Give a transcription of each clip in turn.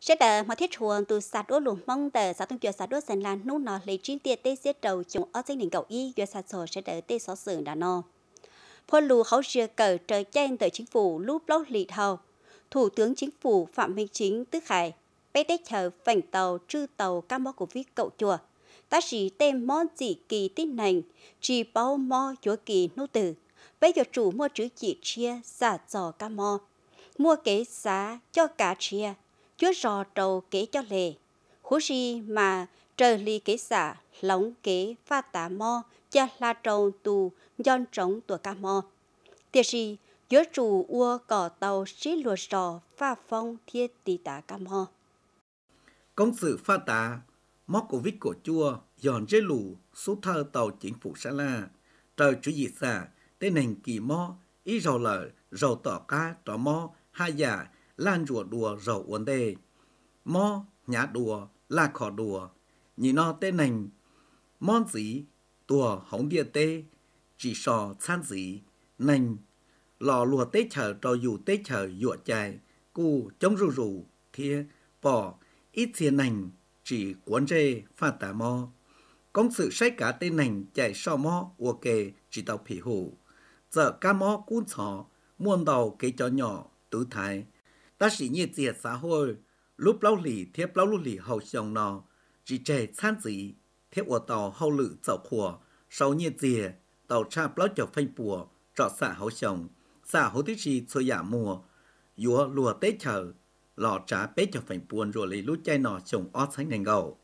sẽ tờ mà thiết chuồng từ sạt đua lùm mong tờ xã tung chuyện sạt đua sàn lan nút nó lấy chín tia tê xếp đầu chúng ở trên đỉnh cầu y duyệt sạt sổ sẽ tờ tê xó sườn đã nó. phô lù khấu rìa cờ trời chen tới chính phủ lúc lót lì thầu thủ tướng chính phủ phạm minh chính tức khải bé tết chờ phành tàu trư tàu các mó của viết cậu chùa ta chỉ tên món chỉ kỳ tin nành chỉ bao mo chúa kỳ nô tử bây giờ chủ mua chữ chỉ chia giả dò các mo mua kế giá cho cả chia chúa rò trầu kế cho lệ hú si mà trời ly kế xả lóng kế pha tả mo cha la trầu tù giòn trống tùa ca mo tiệt si chúa chủ ua cỏ tàu sĩ lùa rò pha phong thiết tỷ tả ca mo công sự pha tả móc của vít của chua giòn dây lù số thơ tàu chính phủ sa la trời chủ dị xả tên hình kỳ mo ý rầu lở rầu tỏ ca trò mo hai giả lan chùa đùa rậu uốn tê. Mo nhá đùa là khó đùa, nhị no tê nành. Mon gì đùa hóng địa tê, chỉ sò san dí, nành. Lò lùa tê chở trò dù tê chở dụa chạy, cu chống rù rù, thia, bỏ, ít thiên nành, chỉ cuốn rê pha tà mo. Công sự sách cả tê nành chạy sò mo ua kề chỉ tàu phỉ hủ. Giờ ca mo cún sò, muôn đầu cái chó nhỏ, tứ thái, ta chỉ như diệt xã hội lúc lâu lì thiếp lâu lì hậu xong nó chỉ trẻ chán gì thiếp ở tàu hậu lự dạo khùa sau như diệt tàu cha lâu chở phanh bùa trọ xã hậu xong xã hậu thứ gì xôi giả mùa dúa lùa tế chờ lò trả bé cho phanh buồn rồi lấy lũ chai nọ chồng ót sánh nành gầu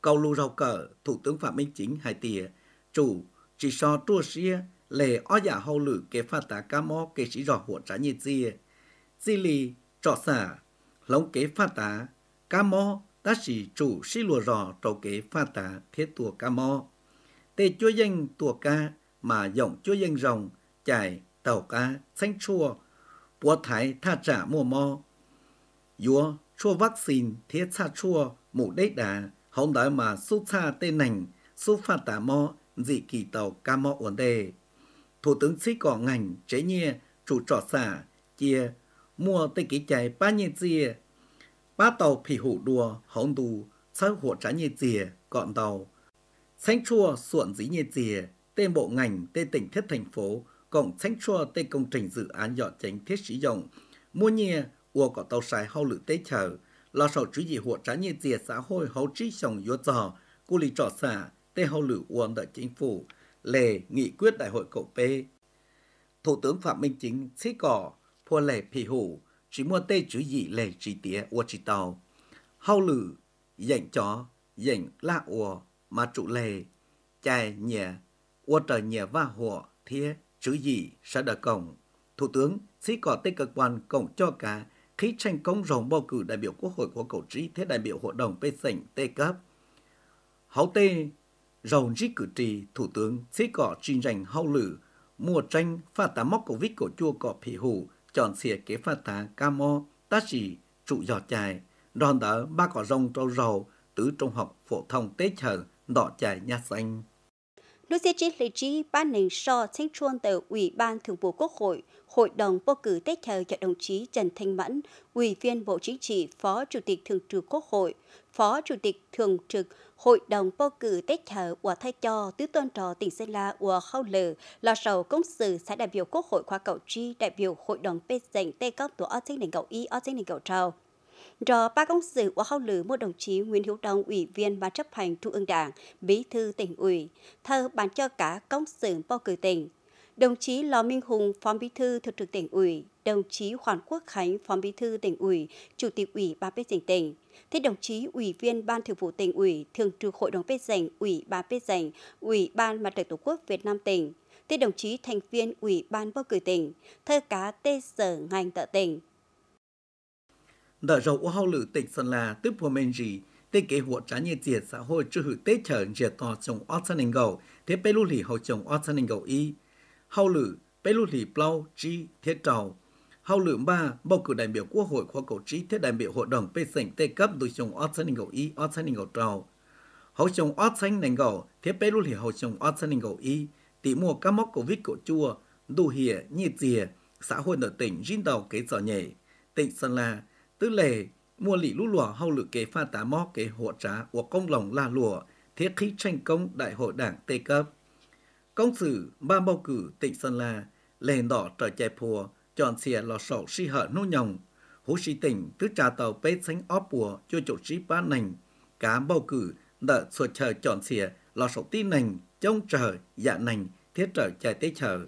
câu lù rau cờ thủ tướng phạm minh chính hai tìa chủ chỉ so tua xia lề ó giả hậu lự kế pha tá ca mò kế sĩ rò hụt trả nhiệt dìa xì lì trọ xả, lóng kế pha tá, cá mo ta sĩ chủ sĩ lùa rò trầu kế pha tá thế tùa cá mo Tê chúa danh tùa ca mà giọng chúa danh rồng, chải, tàu cá, xanh chua, búa thái tha trả mùa mo Dúa, chua vaccine thế xa chua, mục đế đà, hóng đói mà xúc xa tên nành, xúc pha tá mo dị kỳ tàu cá mo ổn đề. Thủ tướng sĩ cỏ ngành chế nhie, chủ trọ xả, chia mua tê cái chạy ba nhị chia ba tàu phỉ hủ đùa hồng đù sau hộ trả nhị chia gọn tàu xanh chua suộn dĩ nhị chia tên bộ ngành tên tỉnh thiết thành phố cộng xanh chua tên công trình dự án dọn tránh thiết sử dụng mua nhẹ ua có tàu sài hậu lự tê chờ lo sầu chú gì hộ trả nhị chia xã hội hậu trí sòng yếu giò cu lý trọ xã tê hậu lự uông đợi chính phủ lề nghị quyết đại hội cậu p Thủ tướng Phạm Minh Chính xích cỏ พวกเล่ผีหู chỉ mua tê chữ gì lệ chỉ tía ua chỉ tàu hao lử dành chó dành la ua mà trụ lệ chai nhẹ ua trời nhẹ va hộ thía chữ gì sẽ đợt cổng thủ tướng sĩ cỏ tây cơ quan cổng cho cả khi tranh công rồng bầu cử đại biểu quốc hội của cử tri thế đại biểu hội đồng bên sảnh tê cấp hậu tê rồng trí cử tri thủ tướng sẽ cỏ trình giành hậu lử mùa tranh pha tá móc cổ vít cổ chua cọ phỉ hủ chọn xỉa kế phát tá ca mô, tá chỉ, trụ giọt chài, đòn đỡ ba cỏ rồng trâu rầu, tứ trung học phổ thông tế chờ, đỏ chài nhà xanh. Lucy Chi Lê Chi ban nền so thanh chuôn từ Ủy ban Thường vụ Quốc hội Hội đồng bầu cử tiếp theo cho đồng chí Trần Thanh Mẫn, Ủy viên Bộ Chính trị, Phó Chủ tịch Thường trực Quốc hội, Phó Chủ tịch Thường trực Hội đồng bầu cử tiếp theo của thay cho tứ tôn trò tỉnh Sơn La của khâu lử là sầu công sự sẽ đại biểu Quốc hội khóa cầu chi đại biểu Hội đồng bê dành tê cấp tổ ở chính đỉnh cầu y ở chính đỉnh cầu trào. Do ba công sự của khâu lử một đồng chí Nguyễn Hiếu Đông, Ủy viên Ban chấp hành Trung ương Đảng, Bí thư tỉnh ủy, thơ bàn cho cả công sự bầu cử tỉnh đồng chí Lò Minh Hùng, Phó Bí thư Thường trực tỉnh ủy, đồng chí Hoàng Quốc Khánh, Phó Bí thư tỉnh ủy, Chủ tịch ủy ba Bết Dành tỉnh, thế đồng chí Ủy viên Ban Thường vụ tỉnh ủy, Thường trực Hội đồng Bết Dành, Ủy ba Bết Dành, Ủy ban Mặt trận Tổ quốc Việt Nam tỉnh, thế đồng chí thành viên Ủy ban bầu cử tỉnh, thơ cá tê sở ngành tợ tỉnh. Đợi rầu của hậu lử tỉnh Sơn La tiếp vô mình gì, tê kế hộ trả nhiệt diệt xã hội trừ hữu tế trở diệt tòa chồng Otsan Ngầu, thế bê lưu lì hậu chồng Otsan Ngầu y, hầu lử bê lưu lì plau chi thiết trào hầu lử ba bầu cử đại biểu quốc hội khoa cầu trí thiết đại biểu hội đồng bê sảnh tê cấp đối chồng ót xanh ngầu y ót xanh ngầu trào hậu chồng ót xanh nành gầu thiết bê lưu lì hậu chồng ót xanh ngầu y tỷ mua các móc covid cổ chua đủ hìa nhị dìa xã hội ở tỉnh rin Đầu kế giỏ nhảy tỉnh Sơn La tư lề mua lì lũ lùa hậu lử kế pha tá móc kế hộ trá của công lòng la lùa thiết khí tranh công đại hội đảng tê cấp Công sự ba bầu cử tỉnh Sơn La, lên đỏ trở chạy phùa, chọn xìa lò sổ si hở nô nhồng. Hú sĩ tỉnh tứ trà tàu bế sánh óp bùa cho chủ sĩ ba nành. Cá bầu cử đợi sổ chờ chọn xìa lò sổ tí nành, trông chờ dạ nành, thiết trở chạy tế chờ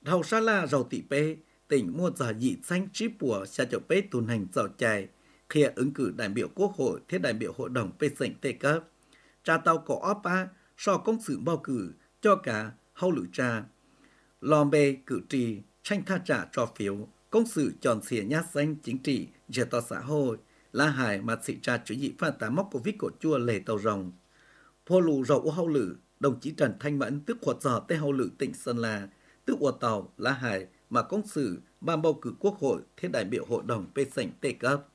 Đầu xa la rầu tị bê, tỉnh mua giờ dị xanh trí bùa xa chỗ bế tù nành giàu chạy. Khi ứng cử đại biểu quốc hội thiết đại biểu hội đồng bế sảnh tê cấp. Trà tàu cổ óp ba, so công sự bầu cử, cho cả hậu lũ trà. Lòm bê cử tri tranh tha trả cho phiếu công sự tròn xỉa nhát danh chính trị dìa to xã hội là hải mà sĩ trà chủ dị phan tá móc của chùa lề tàu rồng. Phô lù rậu của hậu lử, đồng chí Trần Thanh Mẫn tức quật giò tây hậu lử tỉnh Sơn La, tức quật tàu là hải mà công sự ban bầu cử quốc hội thế đại biểu hội đồng pê sảnh e tê cấp.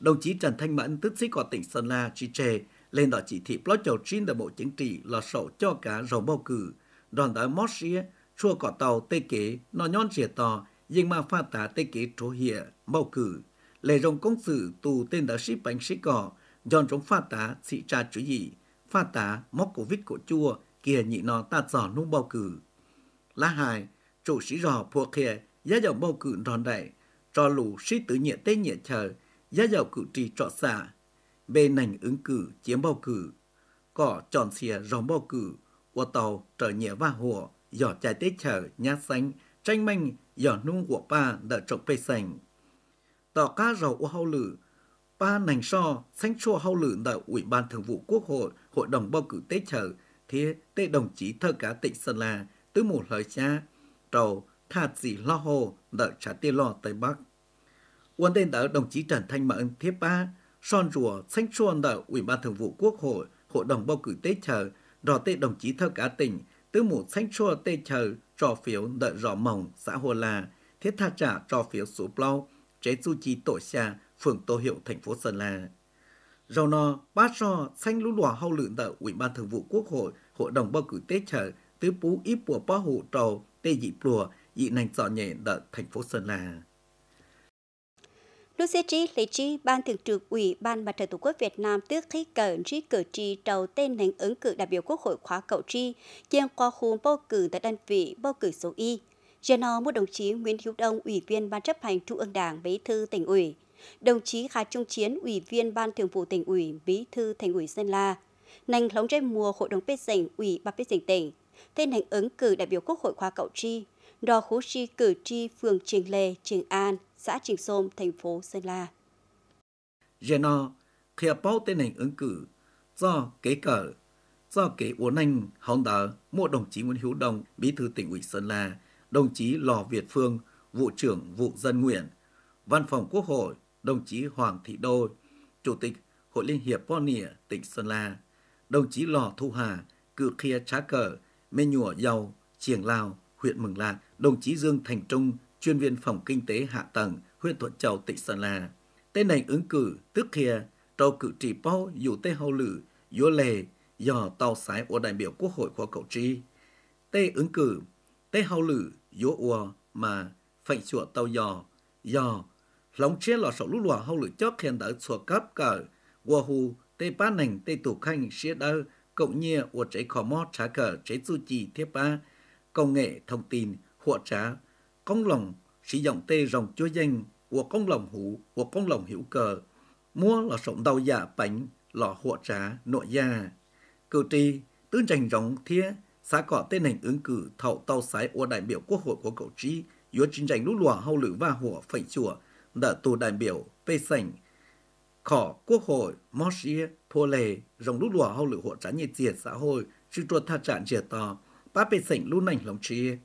Đồng chí Trần Thanh Mẫn tức sĩ của tỉnh Sơn La chi trề lên đó chỉ thị plot chầu trên đại bộ chính trị là sổ cho cả rầu bầu cử đoàn đại mót xia chua cỏ tàu tê kế nó nhon xìa to nhưng mà pha tá tê kế trố hìa bầu cử lệ rồng công sự tù tên đã ship bánh sĩ cỏ dọn trong pha tá sĩ trà chủ gì pha tá móc cổ vít cổ chua kia nhị nó ta giỏ nung bầu cử lá hai chủ sĩ rò phua kia giá dòng bầu cử ròn đại trò lù sĩ tử nhẹ tê nhẹ chờ giá dầu cử trì trọ xả về nành ứng cử chiếm bầu cử, cỏ tròn xìa rồng bầu cử, của tàu trở nhẹ và hùa, giỏ trái tết chở nhát xanh, tranh manh, giỏ nung của ba đỡ trọng bê xanh Tỏ cá rầu của hậu lử, ba nành so, xanh chua hậu lử đợi Ủy ban Thường vụ Quốc hội, Hội đồng bầu cử tết chở, thế tê đồng chí thơ cá tịnh Sơn La, tứ mù lời cha, trầu, thạt gì lo hồ, đợi trả tiêu lo Tây Bắc. Quân tên đỡ đồng chí Trần Thanh Mẫn thiết ba, son rùa xanh xuân đợi Ủy ban Thường vụ Quốc hội, Hội đồng bầu cử tế chờ, rò tê đồng chí thơ cả tỉnh, tứ mũ xanh xua tê chờ, trò phiếu đợi rò mỏng, xã Hồ Là, thiết tha trả trò phiếu số plau, chế du chi tổ xa, phường Tô Hiệu, thành phố Sơn La. Rào nò, bát rò, xanh lũ lùa hâu lự đợi Ủy ban Thường vụ Quốc hội, Hội đồng bầu cử tế chờ, tứ pú ít bùa bó hụ trầu, tê dị bùa, dị nành dọ nhẹ đợi thành phố Sơn La. Lúc xe Lê Chi, Ban Thường trực Ủy ban Mặt trận Tổ quốc Việt Nam tước khí cờ trí cử tri đầu tên hành ứng cử đại biểu Quốc hội khóa cậu tri, chiên qua khu bầu cử tại đơn vị bầu cử số Y. Geno một đồng chí Nguyễn Hữu Đông, Ủy viên Ban chấp hành Trung ương Đảng, Bí thư tỉnh ủy, đồng chí Khá Trung Chiến, Ủy viên Ban Thường vụ tỉnh ủy, Bí thư thành ủy Sơn La, nành lóng trên mùa Hội đồng Bế Dành, Ủy ban Bế Dành tỉnh, tên hành ứng cử đại biểu Quốc hội khóa cậu tri Đò Hố Chi cử tri phường Triềng Lề, Triềng An, xã Triềng Sôm, thành phố Sơn La. Khi khía bao tên hành ứng cử, do kế cờ, do kế uốn anh hóng đờ, mỗi đồng chí Nguyễn Hữu Đồng, bí thư tỉnh ủy Sơn La, đồng chí Lò Việt Phương, vụ trưởng vụ dân nguyện, văn phòng quốc hội, đồng chí Hoàng Thị Đô, chủ tịch Hội Liên hiệp Ponia, tỉnh Sơn La, đồng chí Lò Thu Hà, cử khía trá cờ, mê nhùa giàu, triềng lao, huyện Mường Lạn, đồng chí Dương Thành Trung, chuyên viên phòng kinh tế hạ tầng, huyện Thuận Châu, tỉnh Sơn La. Tên này ứng cử tức kia, trâu cử trì bao dù tê hầu lử, dúa lề, dò tàu sái của đại biểu quốc hội khóa cầu tri. Tê ứng cử, tê hầu lử, dúa ua, mà phạnh chùa tàu dò, dò, lóng chia lò sổ lúc lò hầu lử chót khen đỡ sổ cấp cờ, ua hù, tê ba nành, tê tù khanh, xế đơ, cộng nhia ua chế khó mò trả cờ chế du trì thiếp ba, công nghệ thông tin hỗ trợ công lòng sử dụng tê rồng chúa danh của công lòng hữu của công lòng hữu cờ mua là sống đau giả dạ bánh lò hỗ trợ nội gia cử tri tứ tranh rồng thía xã cọ tên hình ứng cử thậu tàu sái của đại biểu quốc hội của cử tri giữa chính tranh lũ lùa hậu lử và hùa phẩy chùa đã tù đại biểu phê sảnh khỏ quốc hội moshe thua lề rồng lũ lùa hậu lử hỗ trợ nhiệt diệt xã hội sự trột tha trạng diệt tò ba bề sảnh lưu nành lòng chia.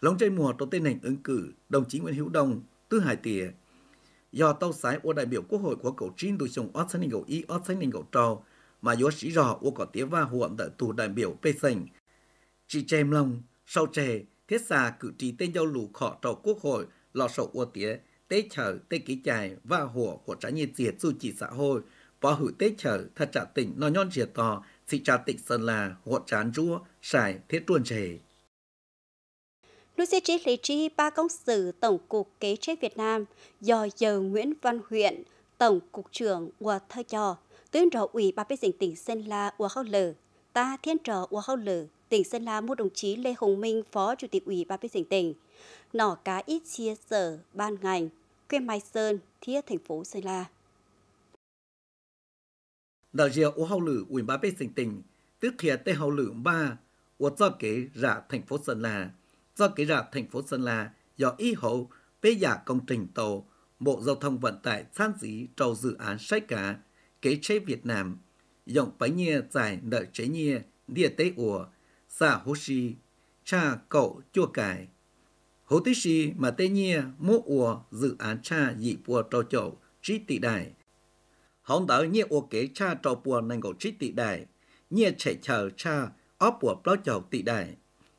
Lòng chơi mùa tổ tên nành ứng cử, đồng chí Nguyễn Hữu Đồng Tư Hải Tìa. Do tàu sái ô đại biểu quốc hội của cầu trinh đối chung ót sáng ngầu y ót sáng ngầu trò, mà do sĩ rò ô có tía và huộn tại tù đại biểu bề sảnh. chị chèm lòng, sau chè, thiết xa cử tri tên giao lù khọ trò quốc hội, lò sầu ô tía, tế chở, tế ký chài và hùa của trái nhiên diệt dù chỉ xã hội, bỏ hữu tế chở thật trả tỉnh nó nhon diệt to sĩ trả tỉnh Sơn là hộ trán rúa, giải thiết tuần trẻ. Lucy Trí Lý Trí, ba công sử Tổng cục Kế chế Việt Nam, do giờ Nguyễn Văn Huyện, Tổng cục trưởng của thơ trò, tuyến trò ủy ba bế dình tỉnh Sơn La của khâu lử, ta thiên trò của khâu lử, tỉnh Sơn La mua đồng chí Lê Hồng Minh, Phó Chủ tịch ủy ba bế dình tỉnh, nỏ cá ít chia sở ban ngành, quê Mai Sơn, thiết thành phố Sơn La. Đại diện của hậu lử ủy ba bế dình tỉnh, tức hiện tê hậu lử ba của do kể ra thành phố Sơn La. Do kể ra thành phố Sơn La do ý hậu với giả dạ công trình tàu Bộ Giao thông Vận tải san dĩ trầu dự án sách cả kế chế Việt Nam dòng bánh nhia giải nợ chế nhia địa tế ủa xa hô si cha cậu chua cải hô tí si mà tế nhia mô ủa dự án cha dị bùa trò chậu trí tị đài hóng đỡ nhia ủa kế cha trò bùa nành gỗ trí tị đài nhia chạy chờ cha óp của blog chầu tị đại.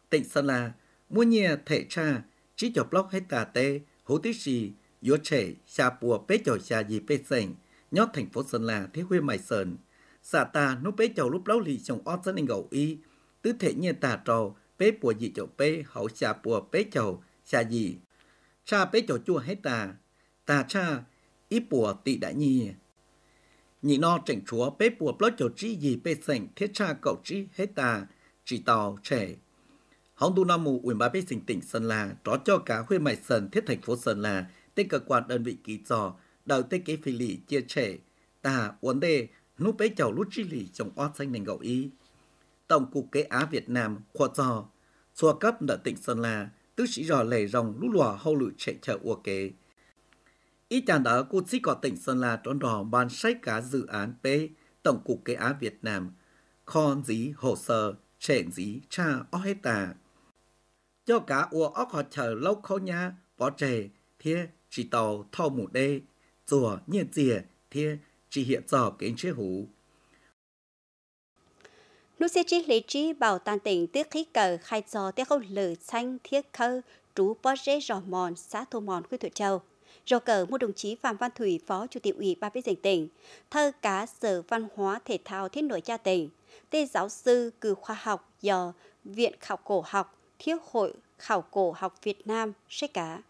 tịnh Sơn là mua nhà thể cha, chỉ cho bóc hết tà tê, hữu tí xì, yếu trẻ, xa bùa bế chầu xa dì bế sành, nhót thành phố Sơn là thế huy mài sờn. Xà ta nú bế chầu lúc blog lì chồng ót dân anh gầu y, tứ thể nhà tà trò, bế bùa dị chầu bế, hậu xa bùa bế chầu, xa dì. Cha bế chầu chua hết tà, tà cha, ít bùa tị đại nhì nhị no chảnh chúa bế bùa bớt kiểu trí gì bê sảnh thiết cha cậu trí hết ta chỉ tàu trẻ hóng tu nam mù ủy ba bê sình tỉnh sơn la trót cho cả khuê mại sơn thiết thành phố sơn la tên cơ quan đơn vị ký trò đầu tê kế phi lì chia trẻ tà uốn đề núp bế chầu lút chi lì trong ót xanh nành gậu y tổng cục kế á việt nam khoa trò xua cấp nợ tỉnh sơn la tứ sĩ rò lề rồng lũ lùa hâu lự trẻ chờ ua kế Ý chàng đó cụ chỉ có tỉnh Sơn La trốn đỏ bàn sách cả dự án P Tổng cục Kế á Việt Nam, con dí hồ sơ, trẻ dí cha ó hết tà. Cho cả ua ốc họ chờ lâu khâu nha, bỏ trẻ thiê, chỉ tàu thâu mù đê, chùa nhiên dìa, thiê, chỉ hiện dò kính chế hủ. Nú xe chi lý trí bảo tàn tỉnh tiết khí cờ khai dò tiết khâu lử xanh thiết khơ trú bó rễ rò mòn xã thu mòn quy thủy châu rồ cờ một đồng chí Phạm Văn Thủy, Phó Chủ tịch Ủy ban Nhân dân tỉnh, thơ cá Sở Văn hóa Thể thao Thiết nội cha tỉnh, tê giáo sư cử khoa học do Viện Khảo cổ học, Thiếu hội Khảo cổ học Việt Nam, sách cá.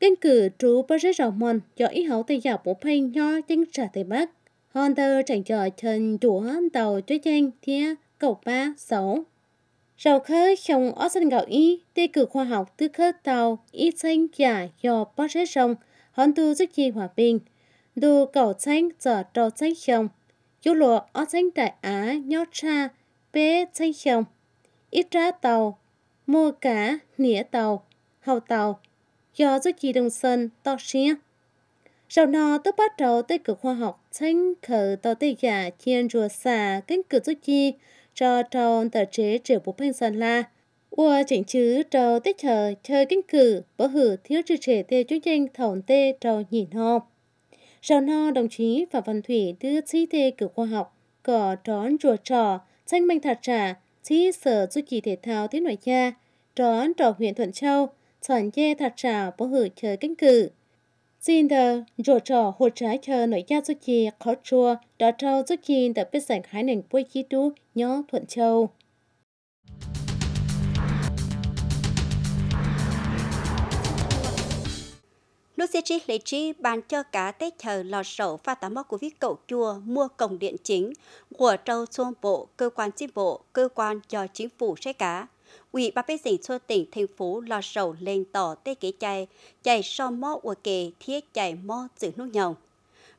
Kinh cử trú bơ rế rào môn do ý hậu tây giáo bộ phanh nho chân trả tây bắc. Hòn tơ chẳng chờ chân chủ tàu chơi tranh thia cầu ba sáu Rào khớ trong ớt xanh gạo y, tê cử khoa học tư khớ tàu, y xanh giả do bó rết sông hòn tu giúp chi hòa bình. Đù cầu xanh giờ trò xanh sông Chú lụa ớt xanh đại á nhó tra, bế xanh sông Ít ra tàu, mua cá, nĩa tàu, hầu tàu. Do giúp chi đồng sơn to xía. Sau đó tôi bắt đầu tê cử khoa học xanh khờ tàu tây giả chiên rùa xà cánh cử giúp chi, cho trâu tờ chế triệu bố phanh sơn la. Ua chỉnh chứ trâu tích chờ chơi kinh cử, bó hử thiếu trừ trẻ tê chú danh thổn tê trâu nhìn hộp. Rào no đồng chí và văn thủy đưa sĩ tê cử khoa học, cỏ trón rùa trò, tranh manh thạt trả, sĩ sở du trì thể thao thế nội gia, trón trò huyện Thuận Châu, tròn dê thạt trả bó hử chơi kinh cử xin đờ rồ trò hồ trái chờ nội gia xuất chi khó chua đó trâu xuất chi đã biết sảnh hái nền bôi chi đu nhó thuận châu Nút xe chi lấy chi bàn cho cá tết chờ lò sổ pha tám móc của viết cậu chua mua cổng điện chính của trâu xuông bộ, cơ quan chính bộ, cơ quan do chính phủ sẽ cá ủy ba bê sĩ cho tỉnh thành phố lo sầu lên tỏ tê kế chạy, chạy so mò ua kề thiết chạy mò giữ nước nhồng.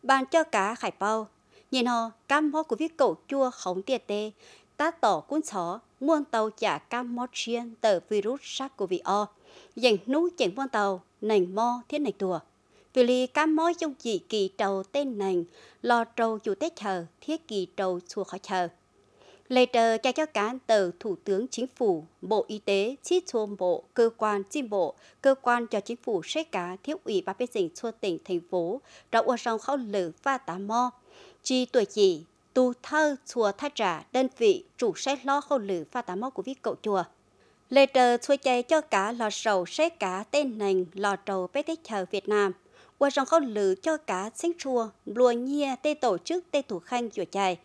Bàn cho cá khải bao, nhìn họ cam mò của viết cậu chua khống tiệt tê, ta tỏ cuốn chó, muôn tàu chả cam mò chiên tờ virus sars cov 2 dành nú chỉnh muôn tàu, nành mò thiết nành tùa. Vì lì cam mò trong dị kỳ trầu tên nành, lo trầu chủ tết chờ, thiết kỳ trầu chua khỏi chờ. Later cho cho cán tờ Thủ tướng Chính phủ, Bộ Y tế, chi chôm bộ, cơ quan chim bộ, cơ quan cho chính phủ sẽ cả thiếu ủy ba bên dình chua tỉnh thành phố, rõ ở trong khâu lử pha tá mo. Chi tuổi chỉ, tu thơ chùa thái trả đơn vị chủ sẽ lo khâu lử pha tá mo của viết cậu chùa. Later chua chạy cho cả lò sầu sẽ cả tên nền lò trầu bé tích chờ Việt Nam. Qua trong khâu lử cho cả sinh chua, lùa nhia tê tổ chức tê thủ khanh chùa chạy,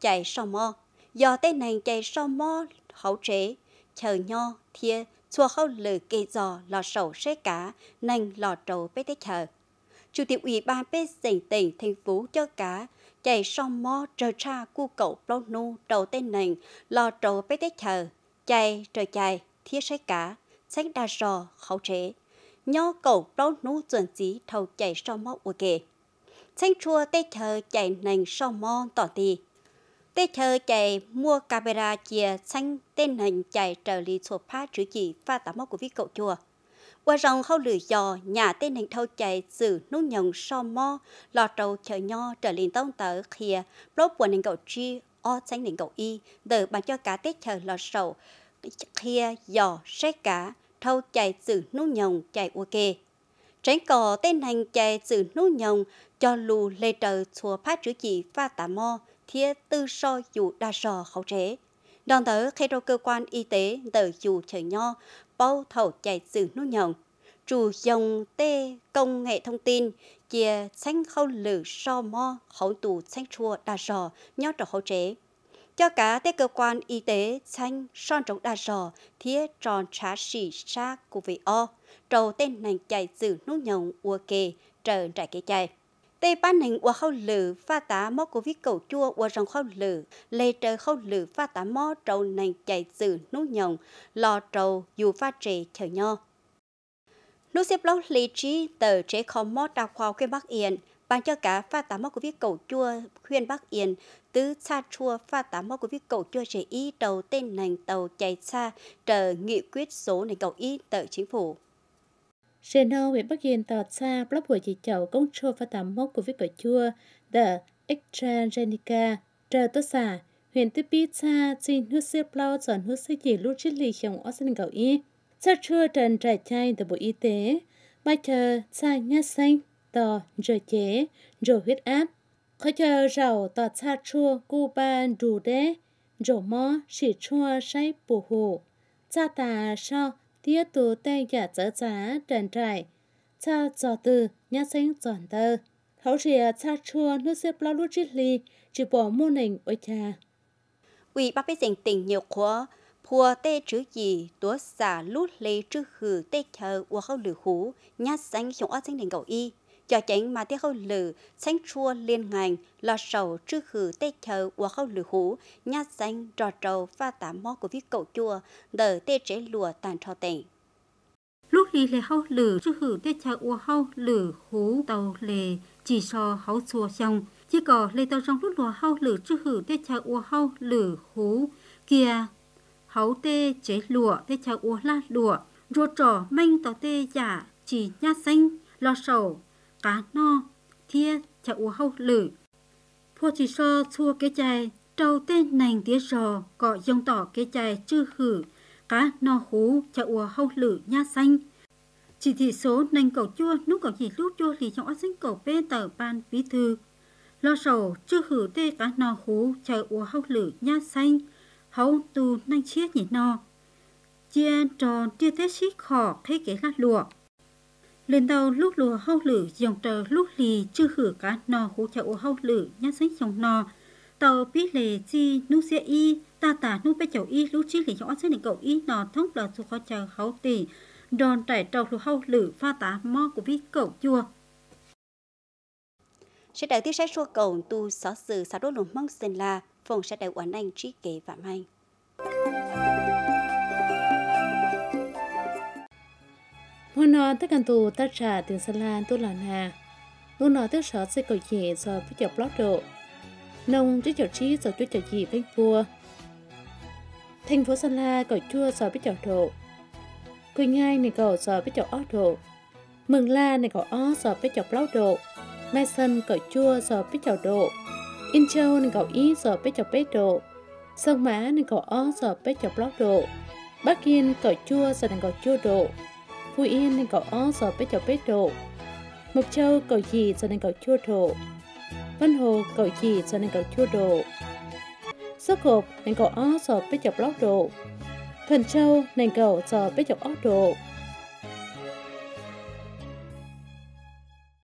chạy sau mo do tên nàng chạy sau mò hậu trễ chờ nho thia chua khâu lử kê giò lò sầu xế cá nành lò trầu bế tế chờ chủ tịch ủy ban bế dành tỉnh thành phố cho cá chạy sau mò trờ tra cu cậu lâu nu trầu tên nàng lò trầu bế tế chờ chạy trờ chạy thia xế cá sách đa sò khẩu trễ nho cậu lâu nu chuẩn chí thầu chạy sau mò ua kề sách chua tê chờ chạy nành sau mò tỏ tì tê chờ chạy mua camera chia xanh tên hình chạy trợ lý số phá chữ chỉ pha tả mốc của vị cậu chùa. Qua rồng khâu lửa giò, nhà tên hình thâu chạy xử nút nhồng so mo, lò trầu chợ nho trở lên tông tờ khìa, lốt của nền cậu chi, o xanh nền cậu y, đỡ bàn cho cá tết chờ lò sầu, khìa giò xét cá, thâu chạy xử nút nhồng chạy ok. Tránh cò tên hành chạy xử nút nhồng cho lù lê trời chùa phá chữ chỉ pha tả mo, thiết tư so dù đa sò khẩu chế. Đoàn tới khi rô cơ quan y tế tờ dù trời nho, bao thầu chạy sự nô nhồng. Chủ dòng tê công nghệ thông tin, chia xanh khâu lử so mo khẩu tù xanh chua đa sò nho trò khẩu chế. Cho cả tế cơ quan y tế xanh son trống đa sò thiết tròn trá xỉ sát của vị o, trầu tên này chạy sự nô nhồng ua kê trở trại kế chạy tây ban hành qua khâu lử pha tá mó covid cầu chua qua rồng khâu lử lê trời khâu lử pha tá mó trầu này chạy từ nú nhồng lò trầu dù pha trề chờ nho nú xếp lâu lý trí tờ chế khó mó đào khoa khuyên bắc yên ban cho cả pha tá mó covid cầu chua khuyên bắc yên tứ xa chua pha tá mó covid cầu chua chế y đầu tên nành tàu chạy xa chờ nghị quyết số này cầu y tờ chính phủ Reno huyện Bắc Yên tỏ ra blog của chị chậu công chúa và tạm mốc của viết cỏ chua The Extragenica Trờ tốt xả huyện tư bí cha chi nước xe blog dọn nước xe chỉ lưu trích lì chồng ở sân gạo y cha chưa trần trải chay từ bộ y tế ba chờ cha nhá xanh tỏ rờ chế rờ huyết áp khó chờ rào tỏ cha chua cu ba đủ đế rổ mò xỉ chua say bù hồ cha ta sao tía tù tay giả dở giá trần trải, cha giò từ nhá sinh chọn tơ. Thấu rìa cha chua nước xếp lao lút chít ly, chỉ bỏ mô nình ôi cha. Vì bác biết dành tình nhiều khó, phùa tê chữ gì tố xả lút lê chữ hử tê chờ u khâu lửa hú, nhá sinh chọn ớt sinh đình cầu y cho chánh mà tiếc khâu lử xanh chua liên ngành là sầu trư khử tê chờ của khâu lử hú nha xanh rò trầu và tám mó của viết cậu chua đờ tê chế lùa tàn trò tỉnh lúc hì lệ hâu lử trư khử tê chờ của hâu lử hú tàu lề chỉ so hấu chua xong chỉ có lê tàu trong lúc lùa hâu lử trư khử tê chờ của hâu lử hú kia hấu tê chế lùa tê chờ của la lùa rùa trò manh tàu tê giả chỉ nha xanh lo sầu cá no thia chả u hâu lử phô chỉ so chua cái chai trâu tên nành tía rò cọ dông tỏ cái chai chư hử cá no hú chả u hâu lử nha xanh chỉ thị số nành cầu chua nút cầu chỉ lúc chua thì trong ác sinh cầu bê tờ ban bí thư lo sầu chư hử tê cá no hú chả u hâu lử nha xanh hấu tu nành chiết nhỉ no chia tròn chia tết xích khỏ thấy cái lát luộc lên đầu lúc lùa hâu lử dòng tờ lúc lì chưa hử cá nò hú chậu hâu lử nhát sách dòng nò tàu biết lề chi nu xe y ta tả nu bê chậu y lúc chi lì rõ xe định cậu y nò thông là su khó chờ hấu tỷ đòn trải trầu lù hâu lử pha tả mo của vi cậu chua sẽ đại tiếp sách xua cầu tu xó sự xá đốt lùng mong sinh là phòng sẽ đại quán anh trí kế và mạnh mua nó tất cả tù ta trả tiền sơn lan tôi là nà lúc nó tức sợ sẽ cầu nhẹ do với chọc lót độ nông chứ Chợ trí do chú chọc gì với vua thành phố sơn la cầu chua do với chọc độ quỳnh ngai này cầu do với chọc ót độ mường la này cầu ó do với chọc lót độ mai sơn cầu chua do với chọc độ yên châu này cầu ý do với chọc bếp độ sông mã này cầu ó do với chọc lót độ bắc yên cầu chua do này cầu chua độ Phú Yên nên cậu o giờ bếp chào bếp độ. Mộc Châu cậu gì giờ nên cậu chua độ. Vân Hồ cậu gì giờ nên cậu chua độ. Sức hộp nên cậu o giờ bếp chào lót độ. Thần Châu nên cậu giờ bếp chào ót độ.